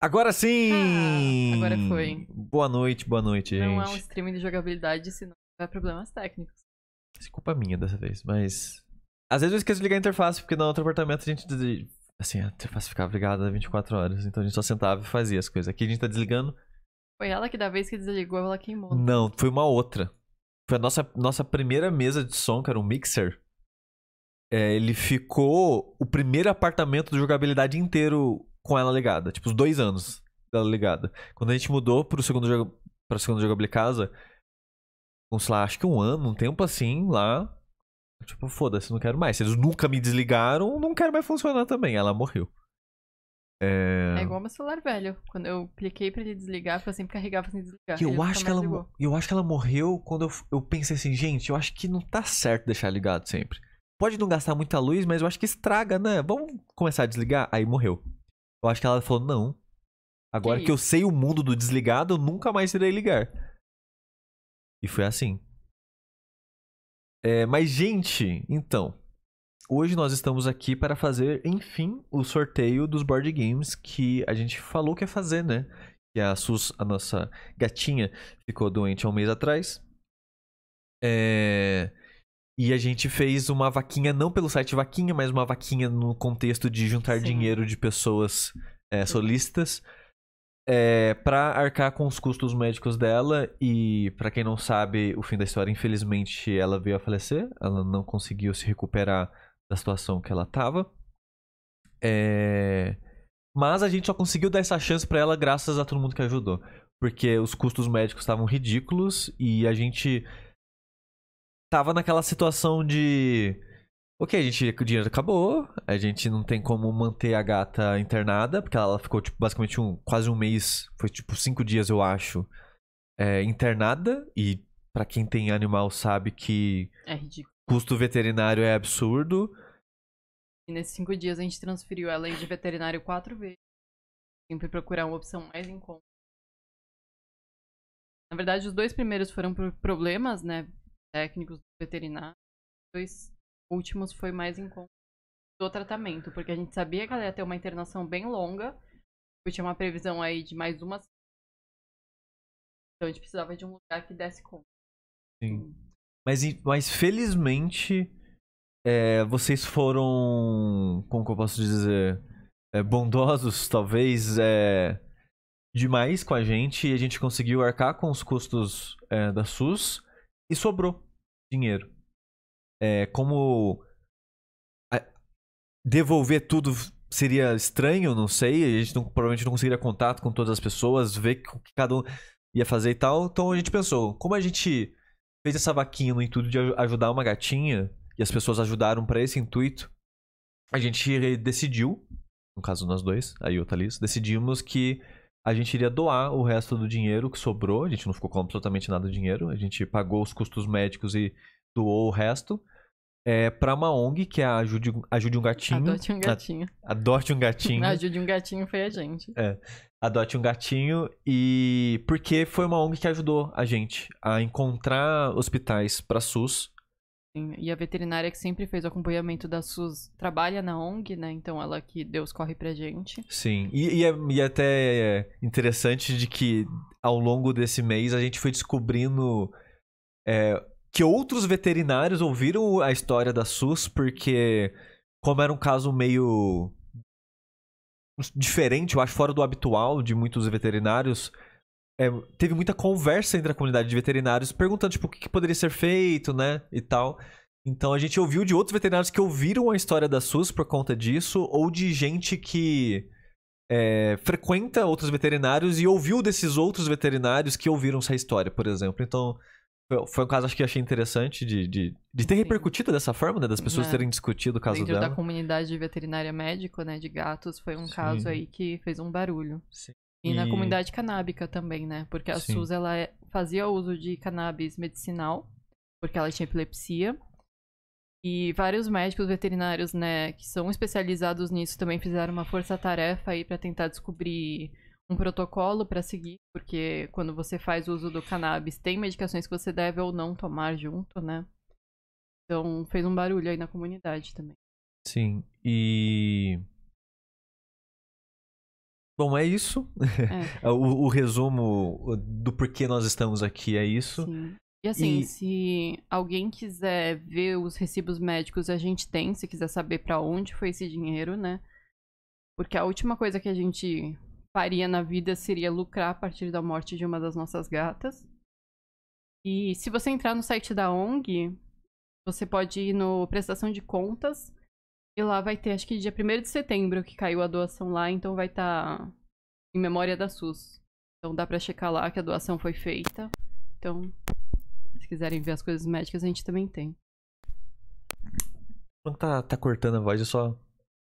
Agora sim! Ah, agora foi. Boa noite, boa noite, Não gente. Não é um streaming de jogabilidade, senão vai problemas técnicos. desculpa é minha dessa vez, mas. Às vezes eu esqueço de ligar a interface, porque no outro apartamento a gente. Assim, a interface ficava ligada 24 horas, então a gente só sentava e fazia as coisas. Aqui a gente tá desligando. Foi ela que da vez que desligou, ela queimou. Não, foi uma outra. Foi a nossa, nossa primeira mesa de som, que era um mixer. É, ele ficou o primeiro apartamento de jogabilidade inteiro com ela ligada. Tipo, os dois anos dela ligada. Quando a gente mudou pro segundo jogo, pra segundo jogo de casa, com, sei lá, acho que um ano, um tempo assim, lá. Tipo, foda-se, não quero mais. Se eles nunca me desligaram, não quero mais funcionar também. Ela morreu. É... é igual meu celular velho. Quando eu cliquei pra ele desligar, eu sempre carregava sem desligar. Eu acho, que ela, eu acho que ela morreu quando eu, eu pensei assim, gente, eu acho que não tá certo deixar ligado sempre. Pode não gastar muita luz, mas eu acho que estraga, né? Vamos começar a desligar? Aí morreu. Eu acho que ela falou, não. Agora que, que eu sei o mundo do desligado, eu nunca mais irei ligar. E foi assim. É, mas, gente, então. Hoje nós estamos aqui para fazer, enfim, o sorteio dos board games que a gente falou que ia fazer, né? Que a Sus, a nossa gatinha, ficou doente há um mês atrás. É, e a gente fez uma vaquinha, não pelo site Vaquinha, mas uma vaquinha no contexto de juntar Sim. dinheiro de pessoas é, eh, solícitas é, eh, para arcar com os custos médicos dela. E para quem não sabe o fim da história, infelizmente ela veio a falecer. Ela não conseguiu se recuperar da situação que ela tava. É... Mas a gente só conseguiu dar essa chance para ela graças a todo mundo que ajudou. Porque os custos médicos estavam ridículos e a gente tava naquela situação de. Ok, a gente, o dinheiro acabou, a gente não tem como manter a gata internada, porque ela ficou, tipo, basicamente um, quase um mês, foi tipo cinco dias, eu acho, é, internada. E para quem tem animal sabe que é custo veterinário é absurdo. E nesses cinco dias a gente transferiu ela de veterinário quatro vezes. Sempre procurar uma opção mais em conta. Na verdade, os dois primeiros foram por problemas, né? técnicos, veterinários. Os dois últimos foi mais em conta do tratamento, porque a gente sabia que ela ia ter uma internação bem longa, tinha uma previsão aí de mais uma. Então a gente precisava de um lugar que desse conta. Sim. Hum. Mas, mas felizmente é, vocês foram, como que eu posso dizer, é, bondosos, talvez, é, demais com a gente e a gente conseguiu arcar com os custos é, da SUS e sobrou dinheiro. É, como devolver tudo seria estranho, não sei. A gente não, provavelmente não conseguiria contato com todas as pessoas, ver o que cada um ia fazer e tal. Então a gente pensou, como a gente fez essa vaquinha no intuito de ajudar uma gatinha e as pessoas ajudaram para esse intuito, a gente decidiu, no caso nós dois, aí o Thalys, decidimos que a gente iria doar o resto do dinheiro que sobrou, a gente não ficou com absolutamente nada de dinheiro, a gente pagou os custos médicos e doou o resto. É, pra uma ONG, que é a Ajude, Ajude um Gatinho. Adote um Gatinho. A, adote um Gatinho. ajude um Gatinho foi a gente. É. Adote um Gatinho e... Porque foi uma ONG que ajudou a gente a encontrar hospitais para SUS e a veterinária que sempre fez o acompanhamento da SUS trabalha na ONG, né? Então ela que Deus corre pra gente. Sim. E, e, é, e é até é interessante de que ao longo desse mês a gente foi descobrindo é, que outros veterinários ouviram a história da SUS, porque como era um caso meio diferente, eu acho, fora do habitual de muitos veterinários, é, teve muita conversa entre a comunidade de veterinários perguntando tipo, o que, que, poderia ser feito, né? E tal. Então a gente ouviu de outros veterinários que ouviram a história da SUS por conta disso, ou de gente que é, frequenta outros veterinários e ouviu desses outros veterinários que ouviram essa história, por exemplo. Então foi um caso acho que achei interessante de, de, de ter Sim. repercutido dessa forma, né? Das pessoas é. terem discutido o caso Dentro dela. da comunidade veterinária médico, né? De gatos, foi um Sim. caso aí que fez um barulho. Sim. E, e, na comunidade canábica também, né? Porque a Sim. SUS ela é, fazia uso de cannabis medicinal, porque ela tinha epilepsia. E vários médicos veterinários, né, que são especializados nisso, também fizeram uma força-tarefa aí para tentar descobrir um protocolo para seguir, porque quando você faz uso do cannabis, tem medicações que você deve ou não tomar junto, né? Então, fez um barulho aí na comunidade também. Sim, e Bom, é isso. É. é o, o, resumo do porquê nós estamos aqui é isso. Sim. E assim, e... se alguém quiser ver os recibos médicos, a gente tem, se quiser saber para onde foi esse dinheiro, né? Porque a última coisa que a gente faria na vida seria lucrar a partir da morte de uma das nossas gatas. E se você entrar no site da ONG, você pode ir no prestação de contas e lá vai ter, acho que dia 1 de setembro que caiu a doação lá, então vai estar tá em memória da SUS. Então dá pra checar lá que a doação foi feita. Então, se quiserem ver as coisas médicas, a gente também tem. Quando tá, tá cortando a voz, eu só.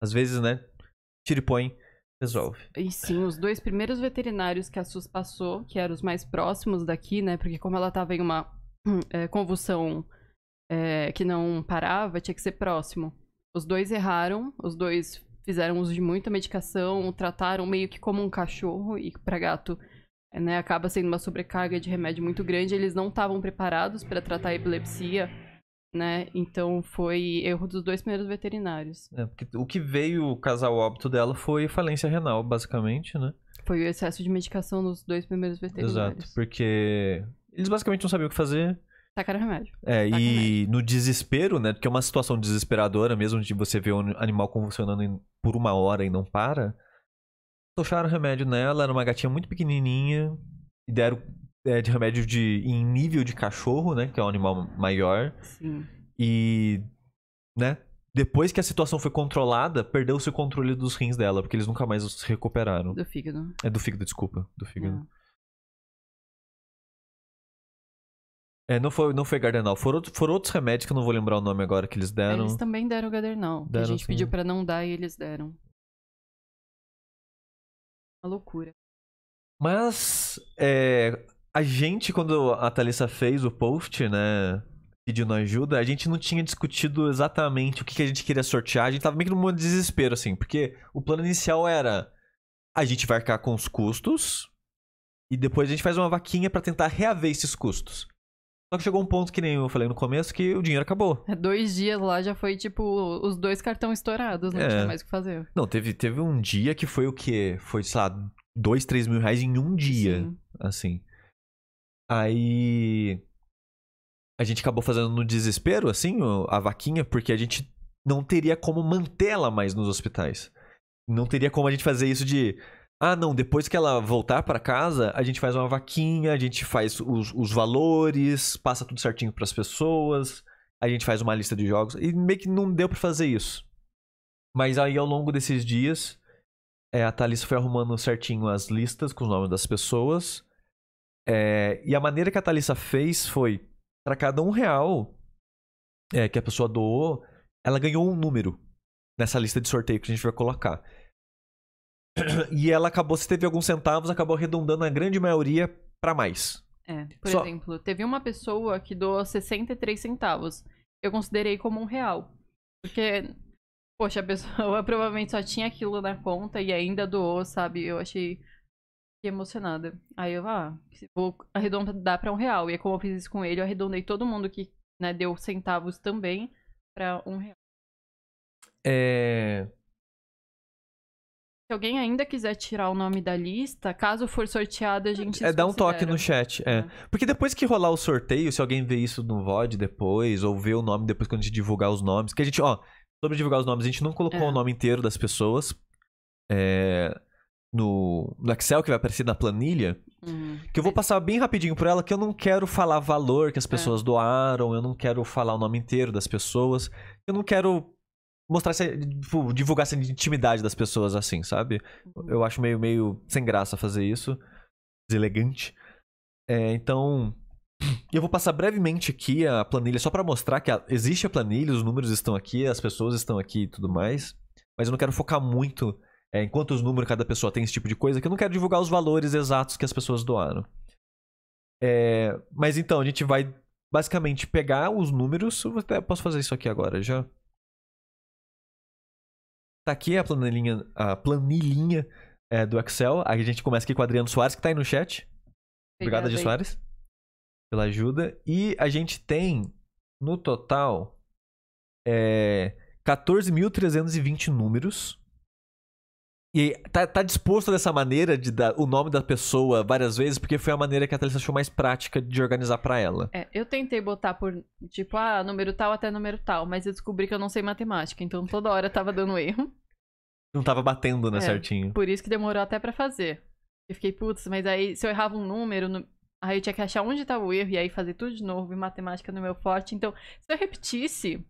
Às vezes, né? Tira e põe, resolve. E sim, os dois primeiros veterinários que a SUS passou, que eram os mais próximos daqui, né? Porque como ela tava em uma é, convulsão é, que não parava, tinha que ser próximo. Os dois erraram, os dois fizeram uso de muita medicação, trataram meio que como um cachorro e para gato, né, acaba sendo uma sobrecarga de remédio muito grande. Eles não estavam preparados para tratar a epilepsia, né? Então foi erro dos dois primeiros veterinários. É, porque o que veio casar o óbito dela foi falência renal, basicamente, né? Foi o excesso de medicação dos dois primeiros veterinários. Exato, porque eles basicamente não sabiam o que fazer. Tacar o remédio. É, Taca e remédio. no desespero, né? Porque é uma situação desesperadora mesmo de você ver um animal convulsionando por uma hora e não para. Tocharam o remédio nela, era uma gatinha muito pequenininha. E deram é, de remédio de, em nível de cachorro, né? Que é um animal maior. Sim. E, né? Depois que a situação foi controlada, perdeu-se o controle dos rins dela, porque eles nunca mais se recuperaram. Do fígado. É do fígado, desculpa. Do fígado. É. É, não foi, não foi Gardenal. Foram, outro, outros remédios que eu não vou lembrar o nome agora que eles deram. Eles também deram Gardenal. Deram, a gente sim. pediu para não dar e eles deram. Uma loucura. Mas é, a gente, quando a Thalissa fez o post, né? Pedindo ajuda, a gente não tinha discutido exatamente o que, que a gente queria sortear. A gente tava meio que num desespero, assim, porque o plano inicial era a gente vai arcar com os custos e depois a gente faz uma vaquinha para tentar reaver esses custos. Só que chegou um ponto que nem eu falei no começo que o dinheiro acabou. Dois dias lá já foi tipo os dois cartões estourados, não é. tinha mais o que fazer. Não, teve, teve um dia que foi o quê? Foi, sei lá, dois, três mil reais em um dia. Sim. Assim. Aí. A gente acabou fazendo no desespero, assim, a vaquinha, porque a gente não teria como mantê-la mais nos hospitais. Não teria como a gente fazer isso de ah, não, depois que ela voltar para casa, a gente faz uma vaquinha, a gente faz os, os valores, passa tudo certinho para as pessoas, a gente faz uma lista de jogos. E meio que não deu para fazer isso. Mas aí ao longo desses dias, é, a Thalissa foi arrumando certinho as listas com os nomes das pessoas. É, e a maneira que a Thalissa fez foi, para cada um real é, que a pessoa doou, ela ganhou um número nessa lista de sorteio que a gente vai colocar. e ela acabou, se teve alguns centavos, acabou arredondando a grande maioria para mais. É, por Só... exemplo, teve uma pessoa que doou 63 centavos. Eu considerei como um real. Porque, poxa, a pessoa provavelmente só tinha aquilo na conta e ainda doou, sabe? Eu achei emocionada. Aí eu, ah, vou arredondar para um real. E como eu fiz isso com ele, eu arredondei todo mundo que né, deu centavos também para um real. É... Se alguém ainda quiser tirar o nome da lista, caso for sorteado, a gente. É, dá um toque no chat. É. é. Porque depois que rolar o sorteio, se alguém vê isso no VOD depois, ou vê o nome depois quando a gente divulgar os nomes. Que a gente, ó, sobre divulgar os nomes, a gente não colocou é. o nome inteiro das pessoas. É, no, no, Excel que vai aparecer na planilha. Uhum. Que eu vou passar bem rapidinho por ela, que eu não quero falar valor que as é. pessoas é. doaram, eu não quero falar o nome inteiro das pessoas, eu não quero mostrar essa, tipo, divulgar essa intimidade das pessoas assim, sabe? Uhum. Eu acho meio, meio sem graça fazer isso. Deselegante. É, então. Eu vou passar brevemente aqui a planilha, só para mostrar que a, existe a planilha, os números estão aqui, as pessoas estão aqui e tudo mais. Mas eu não quero focar muito é, em quantos números cada pessoa tem, esse tipo de coisa, que eu não quero divulgar os valores exatos que as pessoas doaram. É, mas então, a gente vai basicamente pegar os números. Eu até posso fazer isso aqui agora já. Tá aqui a planilhinha, a planilhinha é, do Excel. A gente começa aqui com o Adriano Soares, que tá aí no chat. Obrigado, Adriano Soares, pela ajuda. E a gente tem, no total, é, 14.320 números. E tá, tá, disposto dessa maneira de dar o nome da pessoa várias vezes, porque foi a maneira que a Thalissa achou mais prática de organizar para ela. É, eu tentei botar por, tipo, ah, número tal até número tal, mas eu descobri que eu não sei matemática, então toda hora tava dando erro. Não tava batendo, né, é, certinho. Por isso que demorou até para fazer. Eu fiquei, putz, mas aí se eu errava um número, no... aí eu tinha que achar onde tava tá o erro e aí fazer tudo de novo, e matemática no meu forte. Então, se eu repetisse,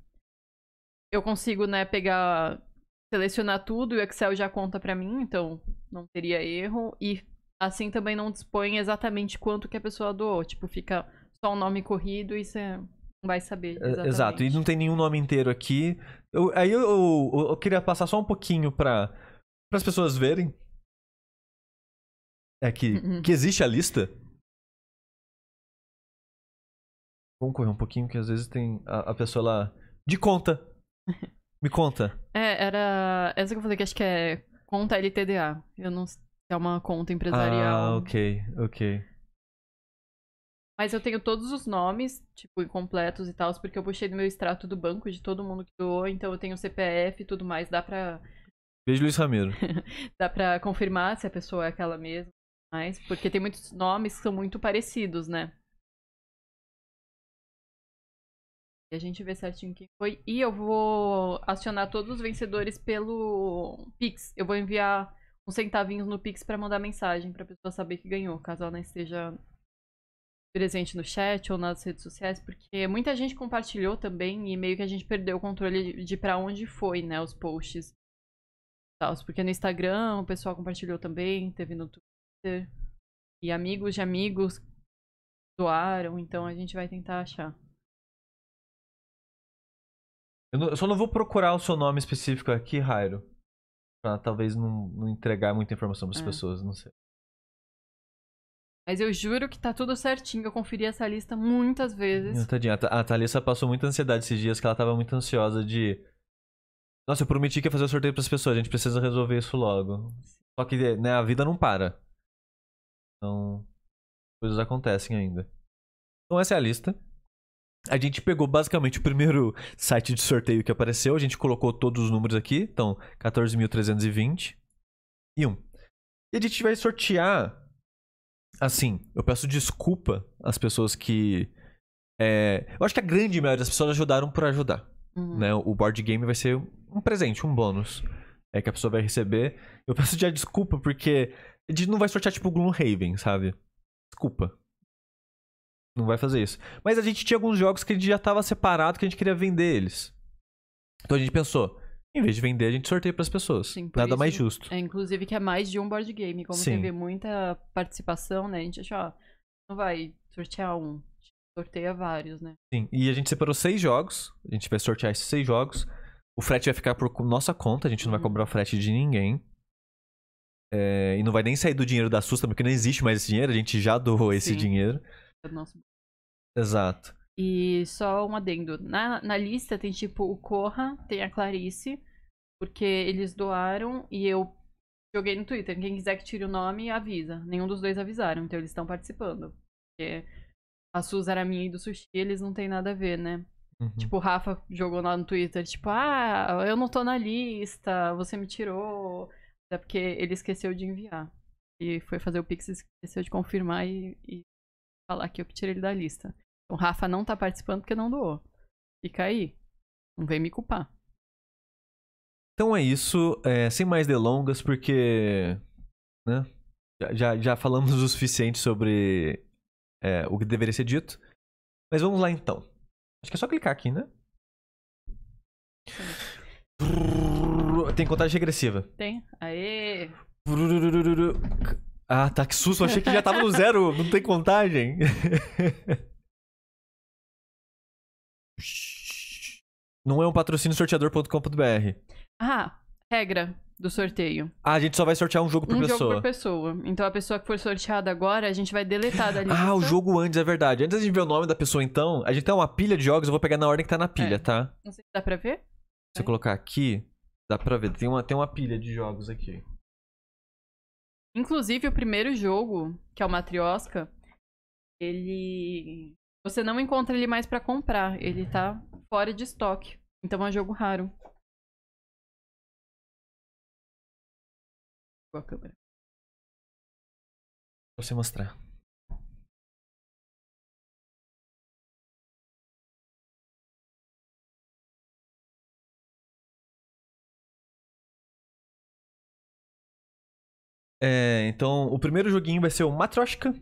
eu consigo, né, pegar, selecionar tudo e o Excel já conta para mim, então não teria erro. E assim também não dispõe exatamente quanto que a pessoa doou. Tipo, fica só o nome corrido e você vai saber. Exatamente. É, exato, e não tem nenhum nome inteiro aqui. Eu, aí eu, eu, eu, queria passar só um pouquinho para as pessoas verem. É que, uhum. que existe a lista. Vamos correr um pouquinho, que às vezes tem a, a pessoa lá. De conta! Me conta. É, era. Essa que eu falei que acho que é conta LTDA. Eu não. É uma conta ah, empresarial. Ah, ok, ok. Mas eu tenho todos os nomes, tipo, incompletos e tal, porque eu puxei do meu extrato do banco de todo mundo que doou, então eu tenho o CPF e tudo mais, dá pra. Beijo, Luiz Ramiro. dá pra confirmar se a pessoa é aquela mesma, mas, porque tem muitos nomes que são muito parecidos, né? E a gente vê certinho quem foi. E eu vou acionar todos os vencedores pelo Pix. Eu vou enviar uns centavinhos no Pix para mandar mensagem pra pessoa saber que ganhou, caso ela não esteja presente no chat ou nas redes sociais, porque muita gente compartilhou também e meio que a gente perdeu o controle de para onde foi, né, os posts. porque no Instagram o pessoal compartilhou também, teve no Twitter. E amigos de amigos doaram, então a gente vai tentar achar. Eu, não, eu só não vou procurar o seu nome específico aqui, Rairo. Pra talvez não, não entregar muita informação para as é. pessoas, não sei. Mas eu juro que tá tudo certinho. Eu conferi essa lista muitas vezes. Tadinha, a Thalissa passou muita ansiedade esses dias, que ela tava muito ansiosa de. Nossa, eu prometi que ia fazer o sorteio pras pessoas, a gente precisa resolver isso logo. Só que, né, a vida não para. Então, coisas acontecem ainda. Então essa é a lista. A gente pegou basicamente o primeiro site de sorteio que apareceu, a gente colocou todos os números aqui, então 14.320 e 1. E a gente vai sortear assim, eu peço desculpa às pessoas que. É, eu acho que a grande maioria das pessoas ajudaram por ajudar. Uhum. Né? O board game vai ser um presente, um bônus. É que a pessoa vai receber. Eu peço já desculpa, porque a gente não vai sortear tipo Gloomhaven, sabe? Desculpa. Não vai fazer isso. Mas a gente tinha alguns jogos que a gente já tava separado, que a gente queria vender eles. Então a gente pensou, em vez de vender, a gente sorteia para as pessoas. Sim, Nada mais justo. É, inclusive que é mais de um board game. Como Sim. teve muita participação, né? A gente achou, ó, não vai sortear um. Sorteia vários, né? Sim, e a gente separou seis jogos. A gente vai sortear esses seis jogos. O frete vai ficar por nossa conta, a gente não vai uhum. cobrar frete de ninguém. É, e não vai nem sair do dinheiro da SUS também, porque não existe mais esse dinheiro, a gente já doou Sim. esse dinheiro. É nosso... Exato. E só um adendo. Na, na lista tem tipo o Corra, tem a Clarice, porque eles doaram e eu joguei no Twitter. Quem quiser que tire o nome, avisa. Nenhum dos dois avisaram, então eles estão participando. Porque a Suzy era minha e do Sushi, eles não tem nada a ver, né? Uhum. Tipo, o Rafa jogou lá no Twitter, tipo, ah, eu não tô na lista, você me tirou. É porque ele esqueceu de enviar. E foi fazer o Pix, esqueceu de confirmar e, e falar que eu que tirei ele da lista. O Rafa não tá participando porque não doou. Fica aí. Não vem me culpar. Então é isso. É, sem mais delongas, porque. Né? Já, já falamos o suficiente sobre é, o que deveria ser dito. Mas vamos lá então. Acho que é só clicar aqui, né? Tem contagem regressiva. Tem. Aê! Ah, tá, que susto. Eu achei que já tava no zero. Não tem contagem. Não é um patrocínio sorteador.com.br. Ah, regra do sorteio. Ah, a gente só vai sortear um jogo por um pessoa. Um jogo por pessoa. Então a pessoa que for sorteada agora, a gente vai deletar da ah, lista. Ah, o jogo antes, é verdade. Antes de ver o nome da pessoa, então, a gente tem uma pilha de jogos, eu vou pegar na ordem que tá na pilha, é. tá? Não sei se dá pra ver. Se eu colocar aqui, dá pra ver. Tem uma, tem uma pilha de jogos aqui. Inclusive, o primeiro jogo, que é o Matrioska, ele você não encontra ele mais para comprar, ele tá fora de estoque. Então é um jogo raro. Boa câmera. Vou você mostrar. É, então, o primeiro joguinho vai ser o Matroshka.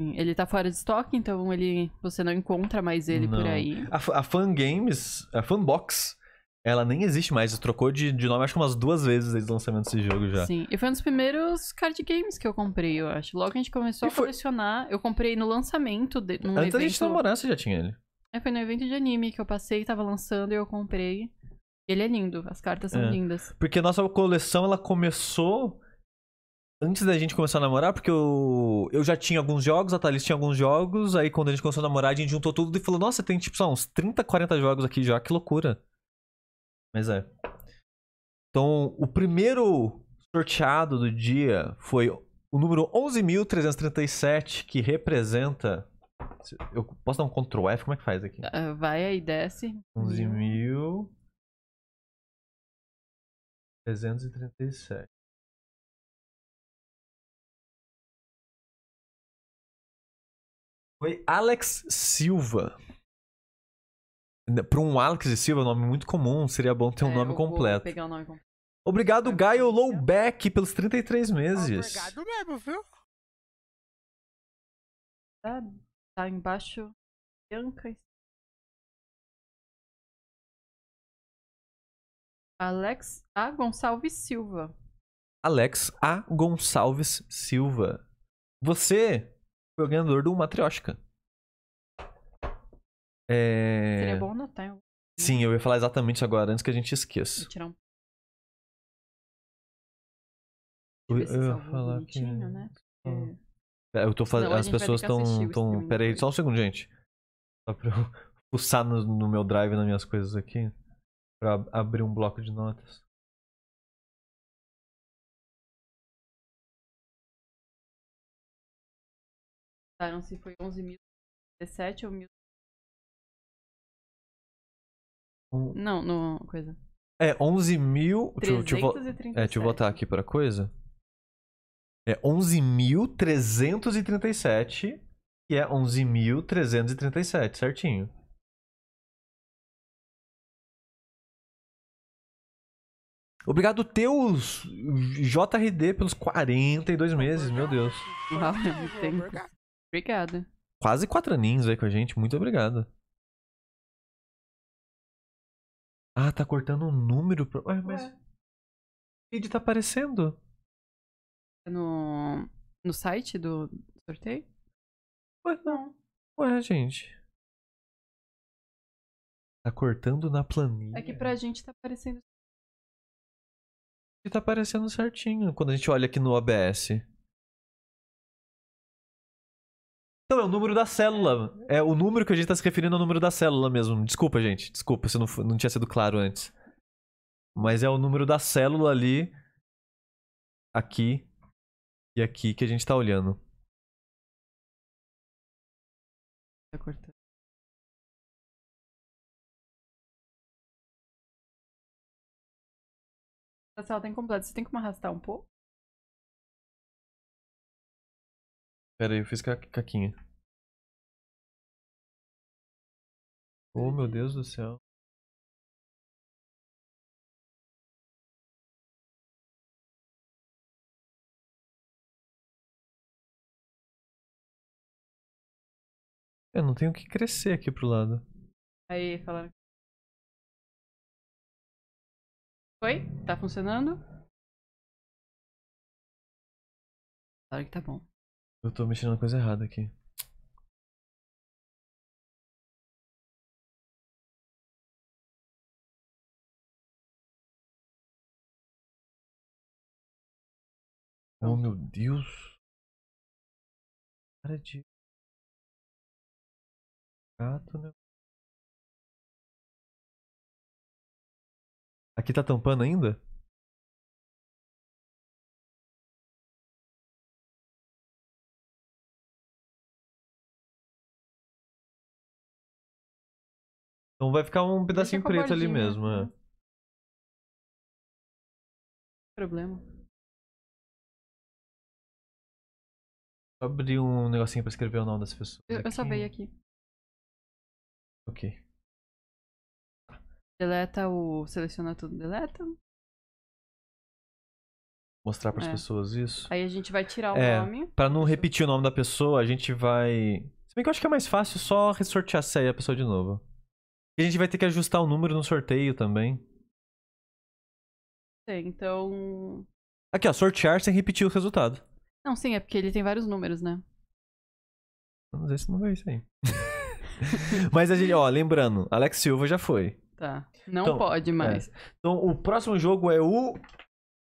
Ele tá fora de estoque, então ele você não encontra mais ele não. por aí. A, a Fan Games, a Fanbox, ela nem existe mais. Trocou de, de nome acho que umas duas vezes desde o lançamento desse jogo já. Sim, e foi um dos primeiros card games que eu comprei, eu acho. Logo que a gente começou e a foi... colecionar, eu comprei no lançamento. De, num Antes evento... da gente namorar, você já tinha ele. É, foi no evento de anime que eu passei, tava lançando e eu comprei. Ele é lindo, as cartas são é. lindas. Porque nossa coleção, ela começou antes da gente começar a namorar, porque eu, eu já tinha alguns jogos, a Thalys tinha alguns jogos, aí quando a gente começou a namorar, a gente juntou tudo e falou, nossa, tem tipo só uns 30, 40 jogos aqui já, que loucura. Mas é. Então, o primeiro sorteado do dia foi o número 11.337, que representa... Eu posso dar um Ctrl F? Como é que faz aqui? Uh, vai aí, desce. 11.337. Foi Alex Silva. Para um Alex Silva, nome muito comum, seria bom ter um é, nome completo. pegar o nome completo. Obrigado, Gaio Lowback, pelos 33 meses. Obrigado mesmo, viu? Tá, tá embaixo. Bianca. Alex A. Gonçalves Silva. Alex A. Gonçalves Silva. Você foi o ganhador do Matrioshka. É... Seria bom anotar. Eu... Sim, eu ia falar exatamente agora, antes que a gente esqueça. Vou tirar um... Eu, eu ia falar que... né? Ah. Porque... É, eu tô fazendo. As pessoas estão. Tão... Pera aí, só um segundo, gente. Só pra eu fuçar no, no meu drive, nas minhas coisas aqui. Pra abrir um bloco de notas. não se foi 11.017 ou mil Não, no coisa. É, 11 mil. Deixa eu, é, deixa eu voltar aqui pra coisa. É 11.337 e é 11.337, certinho. Obrigado, Teus JRD, pelos 42 meses meu Deus. Valeu, tempo. Obrigada. Quase quatro aninhos aí com a gente, muito obrigado. Ah, tá cortando um número. Pra... Ué, mas. Ué. O vídeo tá aparecendo. É no, no site do sorteio? Ué, não. Ué, gente. Tá cortando na planilha. É que pra gente tá aparecendo. E tá aparecendo certinho quando a gente olha aqui no OBS. Então, é o número da célula. É o número que a gente está se referindo ao número da célula mesmo. Desculpa, gente. Desculpa se não, não tinha sido claro antes. Mas é o número da célula ali. Aqui. E aqui que a gente está olhando. Tá cortando. A célula tá incompleta. Você tem como arrastar um pouco? Pera aí, eu fiz caquinha. Oh, meu Deus do céu. Eu não tenho que crescer aqui pro lado. Aí, falaram. Oi? Tá funcionando? Claro que tá bom. Eu tô mexendo na coisa errada aqui. Oh meu Deus! Cara de gato, né? Aqui tá tampando ainda? Então vai ficar um pedacinho preto ali mesmo, né? é. Problema. Abri abrir um negocinho pra escrever o nome das pessoas. Eu, eu veio aqui. Ok. Deleta o. Seleciona tudo, deleta. Mostrar pras é. pessoas isso. Aí a gente vai tirar o é, nome. Pra não repetir o nome da pessoa, a gente vai. Se bem que eu acho que é mais fácil só ressortear a senha a pessoa de novo a gente vai ter que ajustar o número no sorteio também. Sim, é, então. Aqui, ó, sortear sem repetir o resultado. Não, sim, é porque ele tem vários números, né? Vamos ver se não vai isso aí. Mas a gente, ó, lembrando, Alex Silva já foi. Tá. Não então, pode é. mais. É. Então, o próximo jogo é o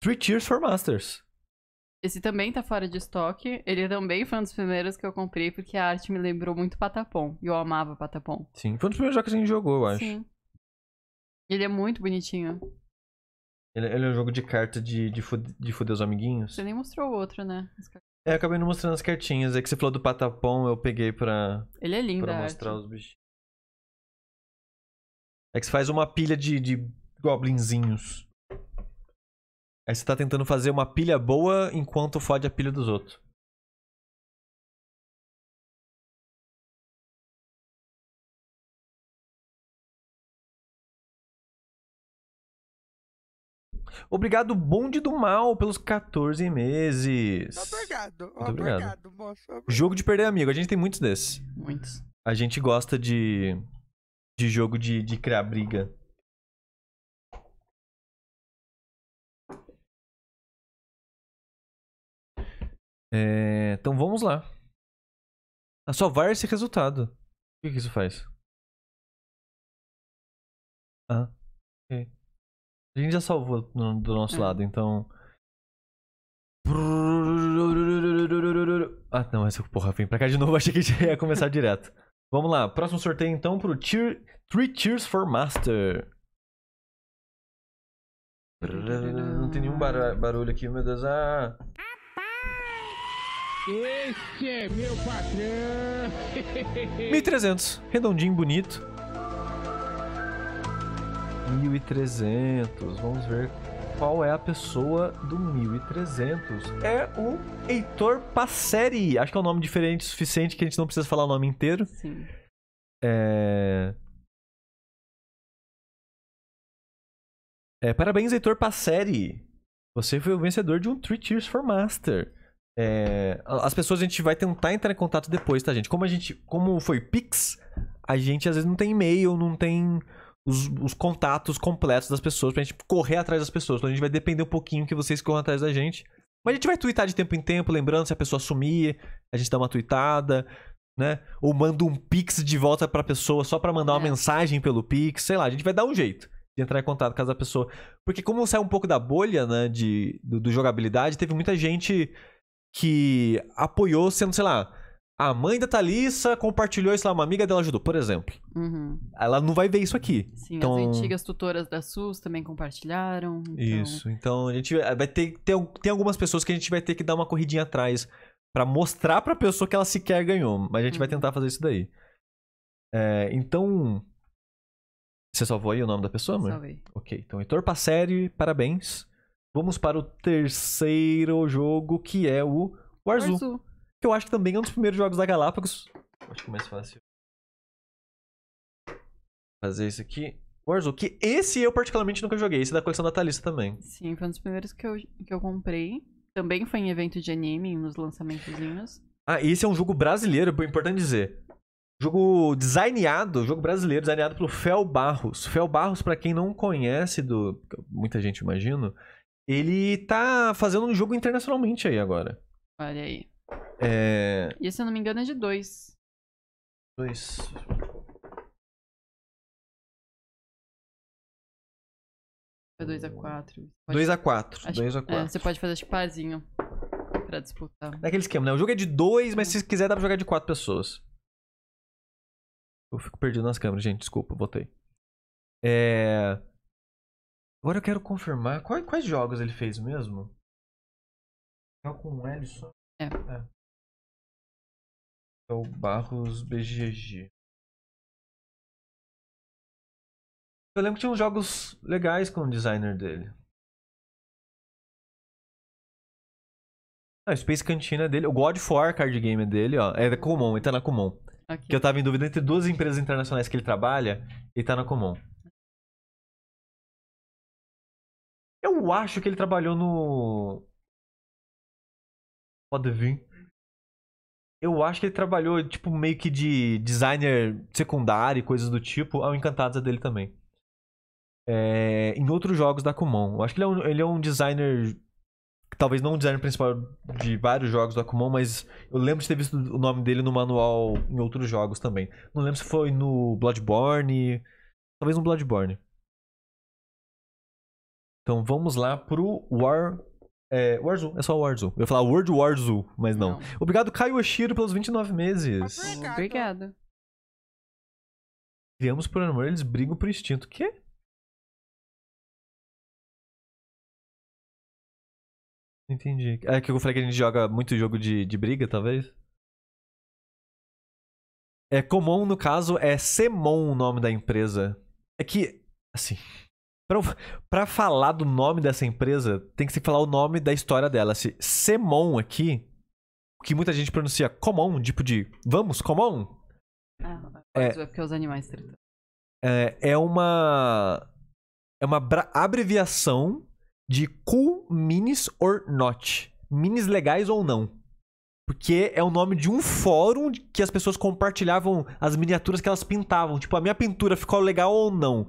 Three Cheers for Masters. Esse também tá fora de estoque. Ele é também foi um dos primeiros que eu comprei, porque a arte me lembrou muito Patapom. E eu amava Patapom. Sim, foi um dos primeiros jogos que a gente jogou, eu acho. Sim. Ele é muito bonitinho. Ele, ele é um jogo de carta de, de, de fuder os amiguinhos. Você nem mostrou o outro, né? É, eu acabei não mostrando as cartinhas. É que você falou do Patapom, eu peguei pra. Ele é lindo, mostrar arte. os bichinhos. É que você faz uma pilha de, de goblinzinhos. Aí você tá tentando fazer uma pilha boa enquanto fode a pilha dos outros. Obrigado, bonde do mal, pelos 14 meses. Tá obrigado, Muito obrigado, obrigado. moço. Obrigado. Jogo de perder amigo, a gente tem muitos desses. Muitos. A gente gosta de, de jogo de, de criar briga. É, então vamos lá. A salvar esse resultado. O que, que isso faz? Ah, ok. A gente já salvou do nosso é. lado, então. Ah, não, essa porra vem pra cá de novo. Achei que já ia começar direto. Vamos lá, próximo sorteio então pro tier... Three Cheers for Master. Não tem nenhum barulho aqui, meu Deus. Ah. Esse é meu patrão! 1300, redondinho, bonito. 1300, vamos ver qual é a pessoa do 1300. É o Heitor Passeri. Acho que é um nome diferente o suficiente que a gente não precisa falar o nome inteiro. Sim. É... É, parabéns, Heitor Passeri. Você foi o vencedor de um Three Tears for Master. É, as pessoas a gente vai tentar entrar em contato depois, tá, gente? Como a gente. Como foi Pix, a gente às vezes não tem e-mail, não tem os, os, contatos completos das pessoas pra gente correr atrás das pessoas. Então a gente vai depender um pouquinho que vocês corram atrás da gente. Mas a gente vai twittar de tempo em tempo, lembrando, se a pessoa sumir, a gente dá uma tweetada, né? Ou manda um Pix de volta pra pessoa só pra mandar é. uma mensagem pelo Pix, sei lá, a gente vai dar um jeito de entrar em contato com a pessoa. Porque como saiu um pouco da bolha, né, de, do, do jogabilidade, teve muita gente que apoiou sendo, sei lá, a mãe da Thalissa compartilhou isso lá, uma amiga dela ajudou, por exemplo. Uhum. Ela não vai ver isso aqui. Sim, então... as antigas tutoras da SUS também compartilharam. Então... Isso, então a gente vai ter, Tem algumas pessoas que a gente vai ter que dar uma corridinha atrás para mostrar pra pessoa que ela sequer ganhou. Mas a gente uhum. vai tentar fazer isso daí. É, então. Você salvou aí o nome da pessoa, mãe? Salvei. Ok, então Heitor Passeri, parabéns. Vamos para o terceiro jogo, que é o Warzoo. Que eu acho que também é um dos primeiros jogos da Galápagos. Acho que é mais fácil. Fazer isso aqui. Warzoo, que esse eu particularmente nunca joguei. Esse é da coleção da Thalissa também. Sim, foi um dos primeiros que eu, que eu comprei. Também foi em evento de anime, nos lançamentozinhos. Ah, esse é um jogo brasileiro, é importante dizer. Jogo designado, jogo brasileiro, designado pelo Fel Barros. Fel Barros, para quem não conhece, do muita gente imagino, ele tá fazendo um jogo internacionalmente aí agora. Olha aí. É... E se eu não me engano é de dois. Dois. É 2x4. 2x4. 2x4. você pode fazer tipo parzinho pra disputar. É aquele esquema, né? O jogo é de 2, mas se quiser dá pra jogar de 4 pessoas. Eu fico perdido nas câmeras, gente. Desculpa, botei. É... Agora eu quero confirmar. Quais, quais jogos ele fez mesmo? É com o Ellison? É. é. É o Barros BGG. Eu lembro que tinha uns jogos legais com o designer dele. A ah, Space Cantina é dele. O God of War card game é dele, ó. É da Comon ele tá na Comon Okay. Que eu tava em dúvida entre duas empresas internacionais que ele trabalha, ele tá na Comon Eu acho que ele trabalhou no. Pode vir. Eu acho que ele trabalhou, tipo, meio que de designer secundário e coisas do tipo. Ao Encantados é dele também. É, em outros jogos da Kumon. Eu acho que ele é um, ele é um designer talvez não o designer principal de vários jogos da Akumon, mas eu lembro de ter visto o nome dele no manual em outros jogos também. Não lembro se foi no Bloodborne, talvez no Bloodborne. Então vamos lá pro War. É, Warzoo, é só Warzoo. Eu ia falar World Warzoo, mas não. não. Obrigado, Caio Oshiro, pelos 29 meses. Obrigado. Obrigado. Criamos por amor, eles brigam por instinto. O quê? Entendi. É que eu falei que a gente joga muito jogo de, de briga, talvez? É comum, no caso, é Semon o nome da empresa. É que, assim, para falar do nome dessa empresa, tem que se falar o nome da história dela. Se Semon aqui, que muita gente pronuncia Comon, tipo de vamos, Comon. Ah, é, é porque os animais tritam. É, é uma. É uma abreviação de cool minis or not. Minis legais ou não. Porque é o nome de um fórum que as pessoas compartilhavam as miniaturas que elas pintavam. Tipo, a minha pintura ficou legal ou não?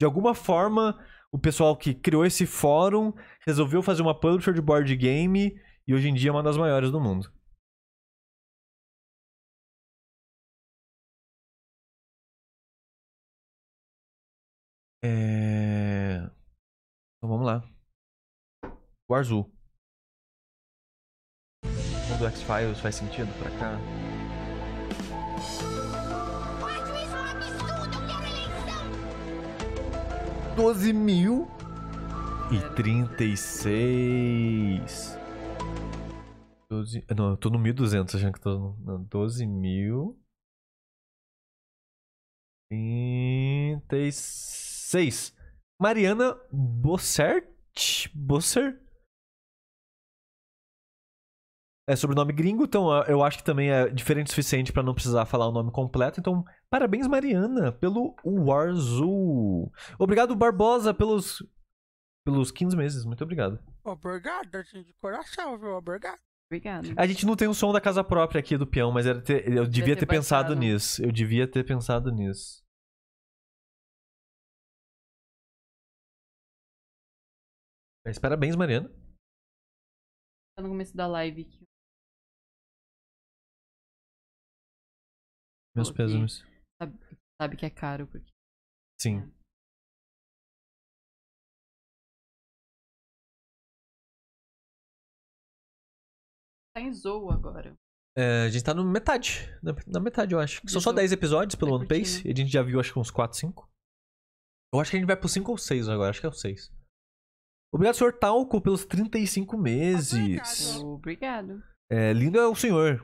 De alguma forma, o pessoal que criou esse fórum resolveu fazer uma publisher de board game e hoje em dia é uma das maiores do mundo. É... Então vamos lá. O azul. O do X-Files faz sentido pra cá? 12 mil e 36. 12, não, eu tô no 1200, achando que tô no 12 mil. 36. Mariana Bossert? Bossert? é sobrenome gringo, então ah, eu acho que também é diferente o suficiente para não precisar falar o nome completo. Então, parabéns, Mariana, pelo Warzoo. Obrigado, Barbosa, pelos, pelos 15 meses. Muito obrigado. Obrigado, de coração, viu? Obrigado. Obrigado. A gente não tem o som da casa própria aqui do peão, mas era ter, eu devia ter, ter pensado nisso. Eu devia ter pensado nisso. Mas parabéns, Mariana. Tá no começo da live aqui. Meus pésames. Sabe, sabe, que é caro. Porque... Sim. É. Tá em Zou agora. É, a gente tá no metade. Na, metade, eu acho. De São Zou. só 10 episódios pelo One Piece. E a gente já viu, acho que uns 4, 5. Eu acho que a gente vai pro 5 ou 6 agora. Acho que é o 6. Obrigado, senhor Talco, pelos 35 meses. Obrigado. Obrigado. É, lindo é o senhor.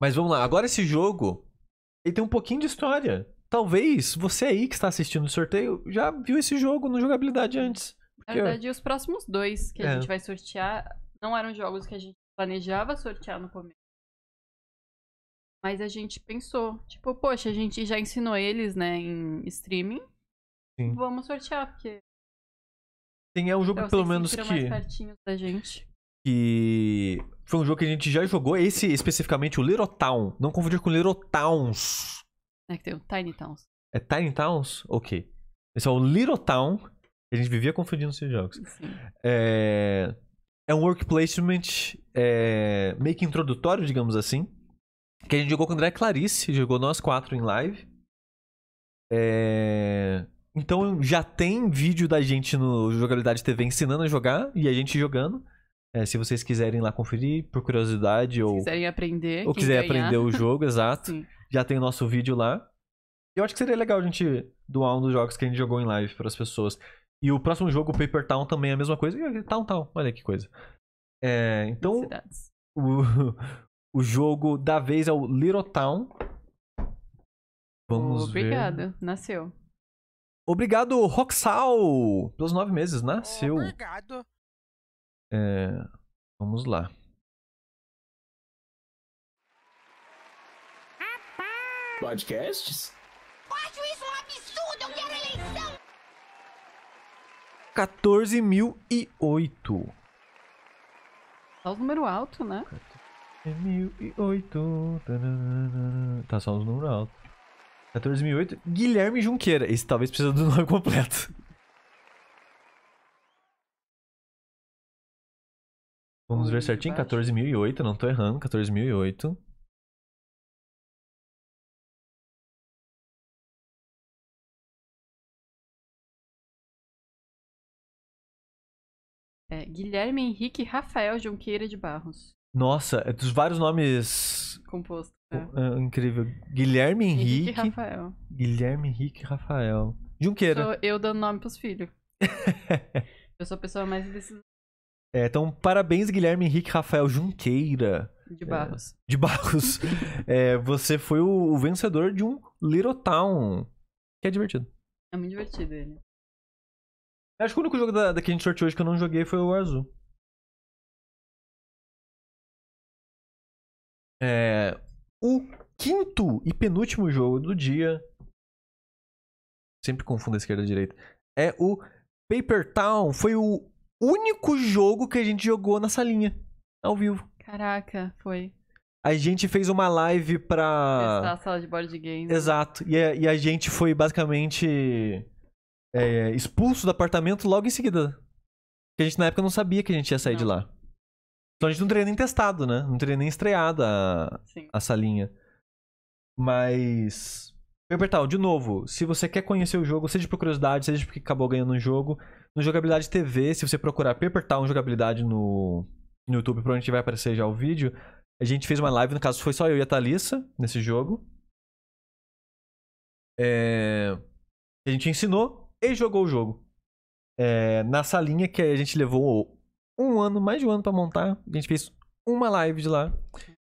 Mas vamos lá, agora esse jogo, ele tem um pouquinho de história. Talvez você aí que está assistindo o sorteio já viu esse jogo no jogabilidade antes. Na verdade, os próximos dois que a é. gente vai sortear não eram jogos que a gente planejava sortear no começo. Mas a gente pensou, tipo, poxa, a gente já ensinou eles, né, em streaming. Sim. Vamos sortear, porque. Sim, é um jogo então, pelo menos que. Mais pertinho da gente. Que foi um jogo que a gente já jogou, esse especificamente, o Little Town. Não confundir com Little Towns. É que tem o Tiny Towns. É Tiny Towns? Ok. Esse é o Little Town. A gente vivia confundindo esses jogos. Sim. É, é um work placement é... meio que introdutório, digamos assim. Que a gente jogou com o André Clarice, jogou nós quatro em live. É... Então já tem vídeo da gente no Jogabilidade TV ensinando a jogar e a gente jogando. É, se vocês quiserem lá conferir, por curiosidade, se ou. quiserem aprender. Ou quiser ganhar. aprender o jogo, exato. Sim. Já tem o nosso vídeo lá. Eu acho que seria legal a gente doar um dos jogos que a gente jogou em live para as pessoas. E o próximo jogo, o Paper Town, também é a mesma coisa. Town Town, olha que coisa. É, então, o, o jogo da vez é o Little Town. Vamos Obrigado, ver. Obrigado, nasceu. Obrigado, Roxal, pelos nove meses, nasceu. Obrigado. É, vamos lá. Podcasts? acho isso um absurdo, eu quero eleição! 14.008. Só os números altos, né? 14.008. tá só os números altos. 14.008. Guilherme Junqueira. Esse talvez precisa do nome completo. Vamos ver certinho, 14.008, não tô errando, 14.008. É, Guilherme Henrique Rafael Junqueira de Barros. Nossa, é dos vários nomes. Composto. É. É, incrível. Guilherme Henrique. Henrique Rafael. Guilherme Henrique Rafael. Junqueira. Sou eu dando nome pros filhos. eu sou a pessoa mais indecisa é, então, parabéns, Guilherme Henrique Rafael Junqueira. De Barros. É, de Barros. é, você foi o, o, vencedor de um Little Town. Que é divertido. É muito divertido ele. Eu acho que o único jogo da, da que a gente sorteou hoje que eu não joguei foi o Azul. É, o quinto e penúltimo jogo do dia. Sempre confundo a esquerda e a direita. É o Paper Town. Foi o único jogo que a gente jogou na salinha, ao vivo. Caraca, foi. A gente fez uma live pra. Testar a sala de board games. Exato. E a, e a gente foi basicamente é, expulso do apartamento logo em seguida. Porque a gente na época não sabia que a gente ia sair não. de lá. Então a gente não teria nem testado, né? Não teria nem estreado a, a salinha. Mas. Bertal, de novo, se você quer conhecer o jogo, seja por curiosidade, seja porque acabou ganhando um jogo, no Jogabilidade TV, se você procurar Paper Town Jogabilidade no, no YouTube, onde vai aparecer já o vídeo. A gente fez uma live, no caso foi só eu e a Thalissa nesse jogo. É... A gente ensinou e jogou o jogo. É... Na salinha que a gente levou um ano, mais de um ano para montar. A gente fez uma live de lá.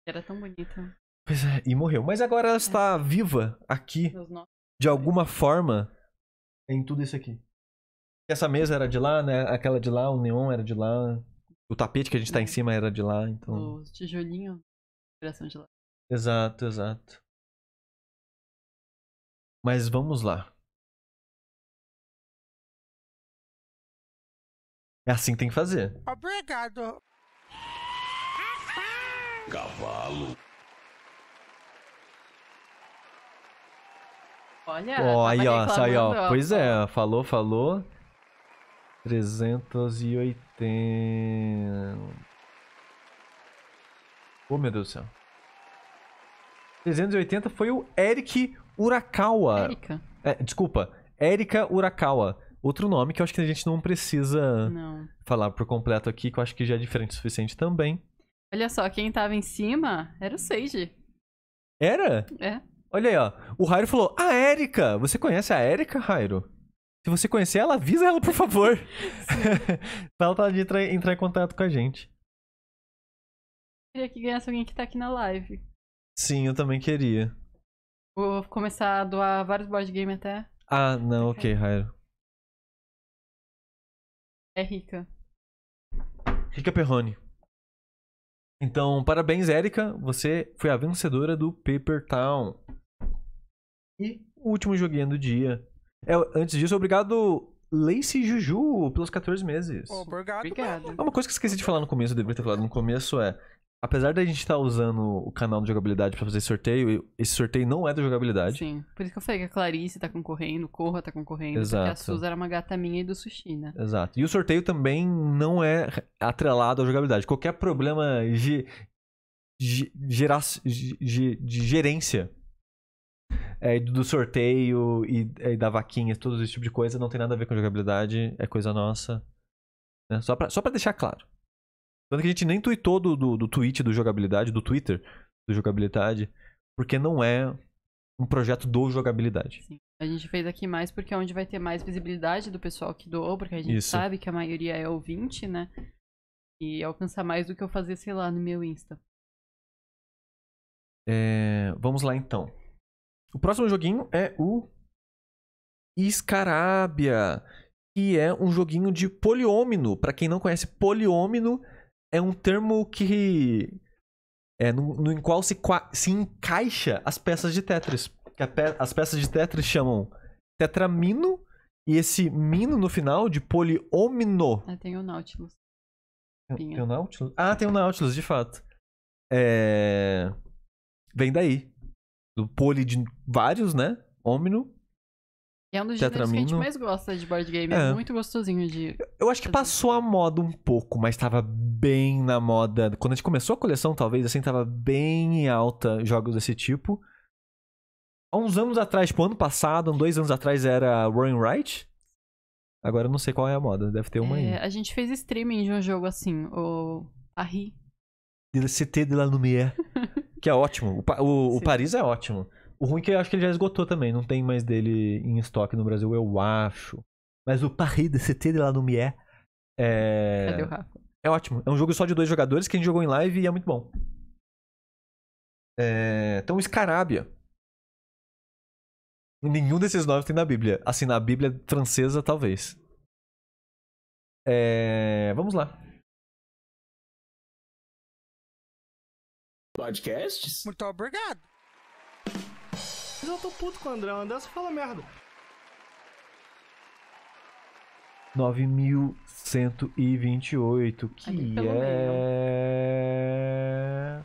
Era tão bonita. Pois é, e morreu. Mas agora ela é. está é. viva aqui. De alguma forma em tudo isso aqui. Essa mesa era de lá, né? Aquela de lá, o neon era de lá. O tapete que a gente tá em uhum. cima era de lá, então. Os tijolinhos, de lá. Exato, exato. Mas vamos lá. É assim que tem que fazer. Obrigado. Cavalo. Olha, oh, aí, ó, aí, ó. Pois é, falou, falou trezentos e oitenta Oh, meu Deus do céu. 380 foi o Eric Urakawa. Erika. É, desculpa, Erika Urakawa. Outro nome que eu acho que a gente não precisa não. falar por completo aqui, que eu acho que já é diferente o suficiente também. Olha só, quem tava em cima era o Sage. Era? É. Olha aí, ó. O Rairo falou: A ah, Erika! Você conhece a Erika, Rairo? Se você conhecer ela, avisa ela, por favor. Fala pra ela tá de entrar, entrar em contato com a gente. Queria que ganhasse alguém que tá aqui na live. Sim, eu também queria. Vou começar a doar vários board games até. Ah, não, ok, Rairo. É rica. Rica Perrone. Então, parabéns, Erika, Você foi a vencedora do Paper Town. E o último joguinho do dia é, antes disso, obrigado, Lacey Juju, pelos 14 meses. Obrigado. Obrigado. É uma coisa que eu esqueci de falar no começo, eu deveria ter falado no começo, é... Apesar da gente estar tá usando o canal de jogabilidade para fazer sorteio, esse sorteio não é da jogabilidade. Sim, por isso que eu falei que a Clarice tá concorrendo, o Corra tá concorrendo, Exato. porque a Suza era uma gata minha e do Sushi, né? Exato. E o sorteio também não é atrelado à jogabilidade. Qualquer problema de, de, de, de gerência é, do sorteio e, é, e, da vaquinha, todo esse tipo de coisa, não tem nada a ver com jogabilidade, é coisa nossa. Né? Só, pra, só pra deixar claro. Tanto que a gente nem tweetou do, do, do tweet do jogabilidade, do Twitter do jogabilidade, porque não é um projeto do jogabilidade. Sim. A gente fez aqui mais porque é onde vai ter mais visibilidade do pessoal que doou, porque a gente Isso. sabe que a maioria é ouvinte, né? E alcança mais do que eu fazer, sei lá, no meu Insta. É, vamos lá então. O próximo joguinho é o escarabia que é um joguinho de poliômino. Para quem não conhece, poliômino é um termo que é no, no em qual se, se encaixa as peças de Tetris. Que pe as peças de Tetris chamam tetramino e esse mino no final de poliômino. Ah, tem o Nautilus. tem o Nautilus? Ah, tem o Nautilus, de fato. É... Vem daí do pole de vários, né? Omino. É um dos gêneros que a gente mais gosta de board game. É, é muito gostosinho de. Eu acho que passou a moda um pouco, mas tava bem na moda. Quando a gente começou a coleção, talvez, assim, tava bem em alta jogos desse tipo. Há uns anos atrás, tipo, ano passado, dois anos atrás era Roaring Wright. Agora eu não sei qual é a moda, deve ter uma é, aí. A gente fez streaming de um jogo assim, o Arri. De la Cité de la Lumière. Que é ótimo. O, o, o Paris é ótimo. O ruim é que eu acho que ele já esgotou também. Não tem mais dele em estoque no Brasil, eu acho. Mas o Paris DCT de lá no Mier é. Cadê é o Rafa? É ótimo. É um jogo só de dois jogadores que a gente jogou em live e é muito bom. É... Então, Scarabia. Nenhum desses nomes tem na Bíblia. Assim, na Bíblia francesa, talvez. É... Vamos lá. podcasts. Muito obrigado. Eu tô puto com o André, André você fala merda. 9128, que oito, que é.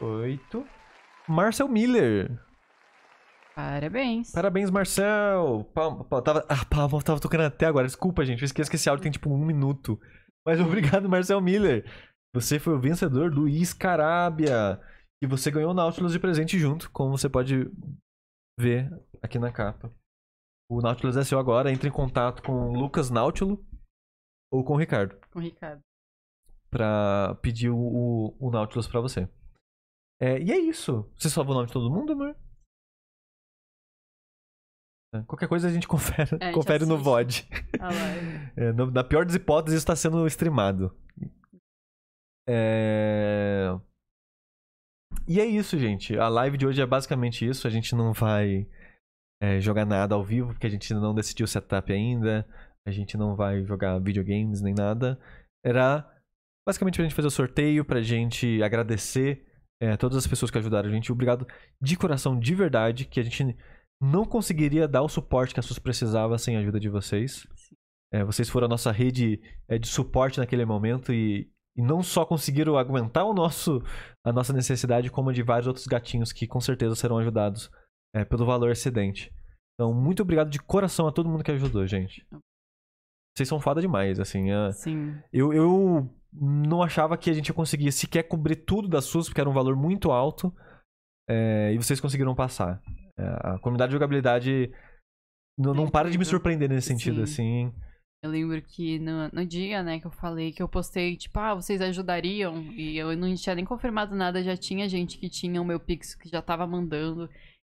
Oito. Marcel Miller. Parabéns. Parabéns, Marcel. Palma, palma, tava, ah, palma, tava tocando até agora. Desculpa, gente. Eu esqueci que esse áudio tem tipo um minuto. Mas obrigado, Marcel Miller. Você foi o vencedor do Iscarabia. E você ganhou o Nautilus de presente junto, como você pode ver aqui na capa. O Nautilus seu agora entra em contato com o Lucas Nautilo ou com o Ricardo. Com o Ricardo. Pra pedir o, o, o Nautilus pra você. É, e é isso. Você salvou o nome de todo mundo, amor? É. Qualquer coisa a gente confere, é, a gente confere no VOD. Tá é, no, na pior das hipóteses, isso está sendo streamado. É... E é isso, gente. A live de hoje é basicamente isso. A gente não vai é, jogar nada ao vivo, porque a gente não decidiu o setup ainda. A gente não vai jogar videogames nem nada. Era basicamente pra gente fazer o sorteio, pra gente agradecer é, todas as pessoas que ajudaram a gente. Obrigado de coração, de verdade, que a gente não conseguiria dar o suporte que a SUS precisava sem a ajuda de vocês. É, vocês foram a nossa rede é, de suporte naquele momento e, e, não só conseguiram aguentar o nosso, a nossa necessidade, como a de vários outros gatinhos que com certeza serão ajudados é, pelo valor excedente. Então, muito obrigado de coração a todo mundo que ajudou, gente. Vocês são foda demais, assim. É. Sim. Eu, eu não achava que a gente ia conseguir sequer cobrir tudo da SUS, porque era um valor muito alto. É, e vocês conseguiram passar. É, a comunidade de jogabilidade não, não é, para de me surpreender nesse sentido, Sim. assim. Eu lembro que no, no, dia, né, que eu falei, que eu postei, tipo, ah, vocês ajudariam? E eu não tinha nem confirmado nada, já tinha gente que tinha o meu Pix que já tava mandando.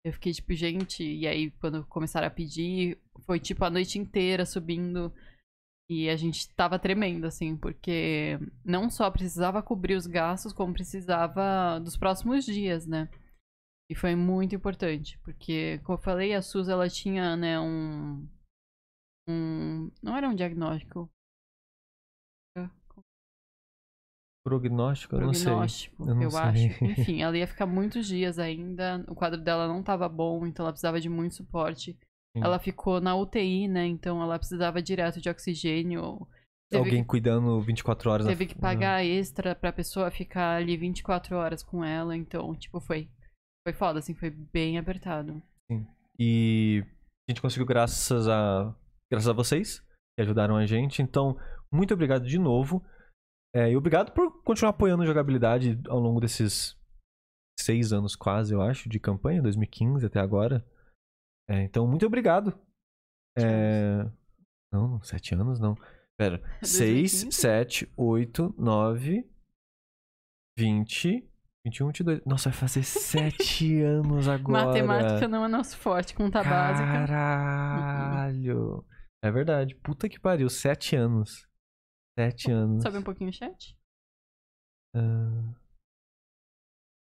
Eu fiquei, tipo, gente, e aí quando começaram a pedir, foi tipo a noite inteira subindo. E a gente tava tremendo, assim, porque não só precisava cobrir os gastos, como precisava dos próximos dias, né? E foi muito importante, porque, como eu falei, a SUS ela tinha, né, um. um não era um diagnóstico. Ah, Prognóstico? Eu não sei. eu, eu sei. acho. Enfim, ela ia ficar muitos dias ainda. O quadro dela não estava bom, então ela precisava de muito suporte. Sim. Ela ficou na UTI, né? Então ela precisava direto de oxigênio. Teve Alguém que, cuidando 24 horas. Teve na... que pagar né. extra pra pessoa ficar ali 24 horas com ela. Então, tipo, foi foi foda, assim, foi bem apertado. Sim. E a gente conseguiu graças a, graças a vocês que ajudaram a gente. Então, muito obrigado de novo. É, e obrigado por continuar apoiando a jogabilidade ao longo desses seis anos quase, eu acho, de campanha, 2015 até agora. É, então, muito obrigado. É... Não, sete anos não. Pera. 6, 7, 8, 9, 20, 21, 22. Nossa, vai fazer 7 anos agora. Matemática não é nosso forte, conta Caralho. básica. Caralho. É verdade. Puta que pariu, 7 anos. 7 anos. Sobe um pouquinho o chat? Uh...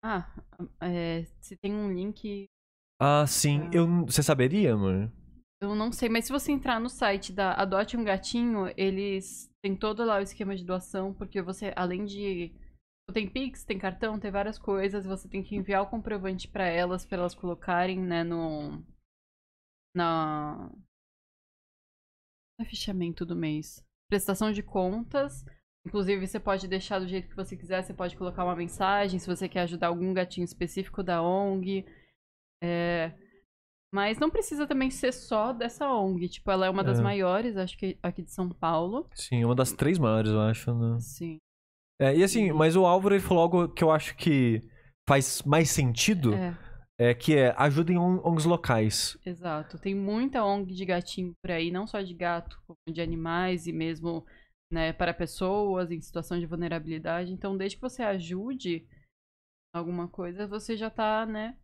Ah, é, se tem um link. Ah, sim. Ah. Eu, você saberia, amor? Eu não sei, mas se você entrar no site da Adote um Gatinho, eles têm todo lá o esquema de doação, porque você, além de tem Pix, tem cartão, tem várias coisas. Você tem que enviar o comprovante para elas, para elas colocarem, né, no. Na. No fichamento do mês. Prestação de contas. Inclusive, você pode deixar do jeito que você quiser, você pode colocar uma mensagem, se você quer ajudar algum gatinho específico da ONG. É... Mas não precisa também ser só dessa ONG. Tipo, ela é uma das é. maiores, acho que aqui de São Paulo. Sim, uma das três maiores, eu acho, né? Sim. É, e assim, uhum. mas o Álvaro ele falou algo que eu acho que faz mais sentido. É. é que é ajudem ONGs locais. Exato. Tem muita ONG de gatinho por aí, não só de gato, como de animais e mesmo né, para pessoas em situação de vulnerabilidade. Então, desde que você ajude alguma coisa, você já está né,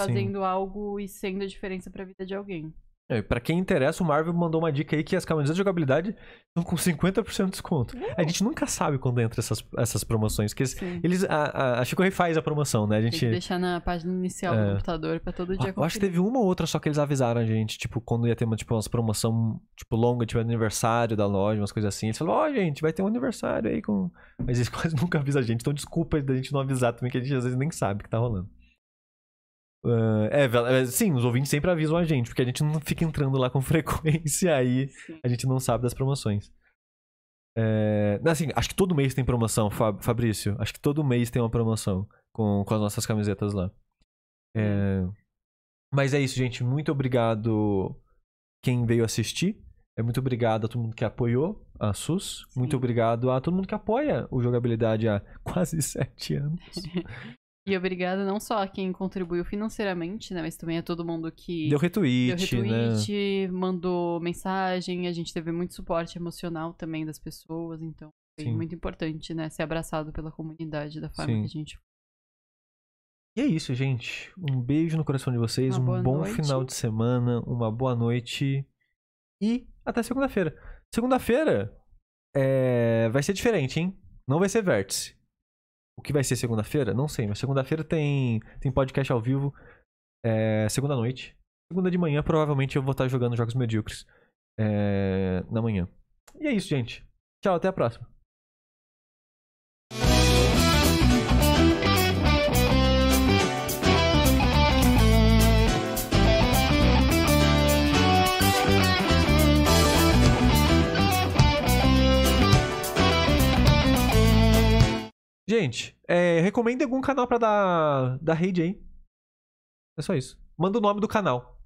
fazendo Sim. algo e sendo a diferença para a vida de alguém. É, pra quem interessa, o Marvel mandou uma dica aí que as camisetas de jogabilidade estão com 50% de desconto. A gente nunca sabe quando entra essas, essas promoções. Que eles, eles a, a, Chico refaz a promoção, né? A gente Tem que deixar na página inicial é... do computador pra todo dia. Eu conferir. acho que teve uma ou outra só que eles avisaram a gente, tipo, quando ia ter uma, tipo, umas promoção tipo, longa, tipo, aniversário da loja, umas coisas assim. Eles falaram, ó, oh, gente, vai ter um aniversário aí com. Mas eles quase nunca avisam a gente. Então, desculpa da gente não avisar também, que a gente às vezes nem sabe o que tá rolando. Uh, é, sim, os ouvintes sempre avisam a gente, porque a gente não fica entrando lá com frequência, aí sim. a gente não sabe das promoções. É, assim, acho que todo mês tem promoção, Fab, Fabrício. Acho que todo mês tem uma promoção com, com as nossas camisetas lá. É, mas é isso, gente. Muito obrigado quem veio assistir. É muito obrigado a todo mundo que apoiou a SUS. Sim. Muito obrigado a todo mundo que apoia o Jogabilidade há quase sete anos. E obrigada não só a quem contribuiu financeiramente, né? Mas também a todo mundo que. Deu retweet. Deu retweet, né? mandou mensagem. A gente teve muito suporte emocional também das pessoas. Então foi Sim. muito importante, né? Ser abraçado pela comunidade da forma Sim. que a gente e é isso, gente. Um beijo no coração de vocês, uma um bom noite. final de semana, uma boa noite e até segunda-feira. Segunda-feira é... vai ser diferente, hein? Não vai ser vértice. O que vai ser segunda-feira? Não sei, mas segunda-feira tem, tem podcast ao vivo. É, segunda noite. Segunda de manhã, provavelmente eu vou estar jogando jogos medíocres. É, na manhã. E é isso, gente. Tchau, até a próxima. Gente, é, recomenda algum canal pra dar, dar rede aí. É só isso. Manda o nome do canal.